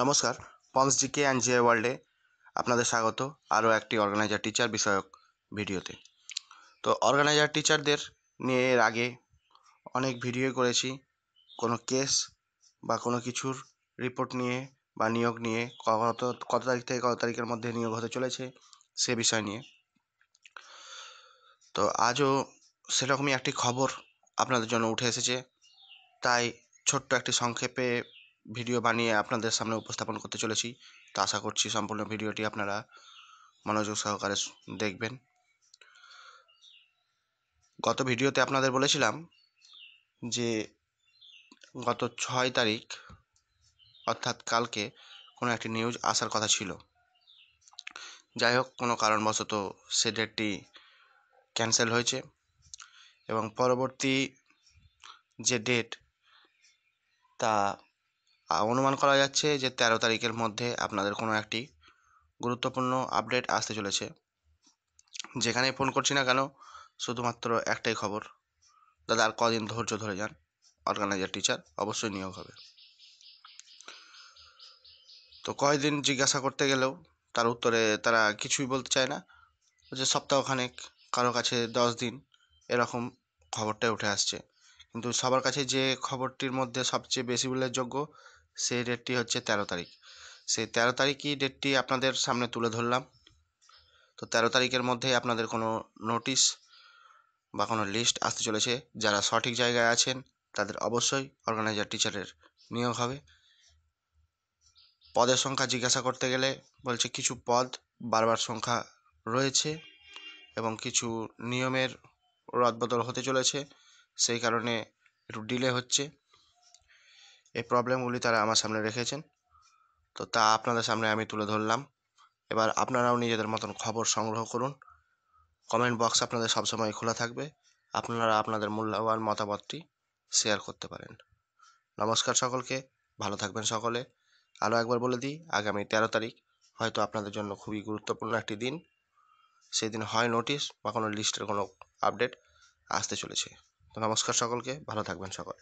নমস্কার পমস কে and GI ওয়ার্ল্ডে আপনাদের স্বাগত আরও একটি অর্গানাইজার টিচার বিষয়ক ভিডিওতে তো অর্গানাইজার টিচারদের নিয়ে এর আগে অনেক ভিডিও করেছি কোনো কেস বা কোনো কিছুর রিপোর্ট নিয়ে বা নিয়োগ নিয়ে কত কত তারিখ থেকে কত তারিখের মধ্যে নিয়োগ হতে চলেছে সে বিষয় নিয়ে তো আজও সেরকমই একটি খবর আপনাদের জন্য উঠে এসেছে তাই ছোট্ট একটি সংক্ষেপে ভিডিও বানিয়ে আপনাদের সামনে উপস্থাপন করতে চলেছি তো আশা করছি সম্পূর্ণ ভিডিওটি আপনারা মনোযোগ সহকারে দেখবেন গত ভিডিওতে আপনাদের বলেছিলাম যে গত ছয় তারিখ অর্থাৎ কালকে কোনো একটি নিউজ আসার কথা ছিল যাই হোক কোনো কারণবশত সে ডেটটি ক্যান্সেল হয়েছে এবং পরবর্তী যে ডেট তা অনুমান করা যাচ্ছে যে তেরো তারিখের মধ্যে আপনাদের কোনো একটি গুরুত্বপূর্ণ আপডেট আসতে চলেছে যেখানে ফোন করছি না কেন শুধুমাত্র একটাই খবর দাদা আর কদিন ধৈর্য ধরে যান অর্গানাইজার টিচার অবশ্যই নিয়োগ হবে তো কয়দিন জিজ্ঞাসা করতে গেলেও তার উত্তরে তারা কিছুই বলতে চায় না যে সপ্তাহখানেক কারো কাছে দশ দিন এরকম খবরটাই উঠে আসছে কিন্তু সবার কাছে যে খবরটির মধ্যে সবচেয়ে বেশি উল্লেখযোগ্য সেই ডেটটি হচ্ছে ১৩ তারিখ সেই ১৩ তারিখই ডেটটি আপনাদের সামনে তুলে ধরলাম তো ১৩ তারিখের মধ্যে আপনাদের কোনো নোটিশ বা কোনো লিস্ট আসতে চলেছে যারা সঠিক জায়গায় আছেন তাদের অবশ্যই অর্গানাইজার টিচারের নিয়োগ হবে পদের সংখ্যা জিজ্ঞাসা করতে গেলে বলছে কিছু পদ বারবার সংখ্যা রয়েছে এবং কিছু নিয়মের রদবদল হতে চলেছে সেই কারণে একটু ডিলে হচ্ছে এই প্রবলেমগুলি তারা আমার সামনে রেখেছেন তো তা আপনাদের সামনে আমি তুলে ধরলাম এবার আপনারাও নিজেদের মতন খবর সংগ্রহ করুন কমেন্ট বক্স আপনাদের সবসময় খোলা থাকবে আপনারা আপনাদের মূল্যবান মতামতটি শেয়ার করতে পারেন নমস্কার সকলকে ভালো থাকবেন সকলে আরও একবার বলে দিই আগামী তেরো তারিখ হয়তো আপনাদের জন্য খুবই গুরুত্বপূর্ণ একটি দিন সেদিন হয় নোটিশ বা কোনো লিস্টের কোনো আপডেট আসতে চলেছে তো নমস্কার সকলকে ভালো থাকবেন সকলে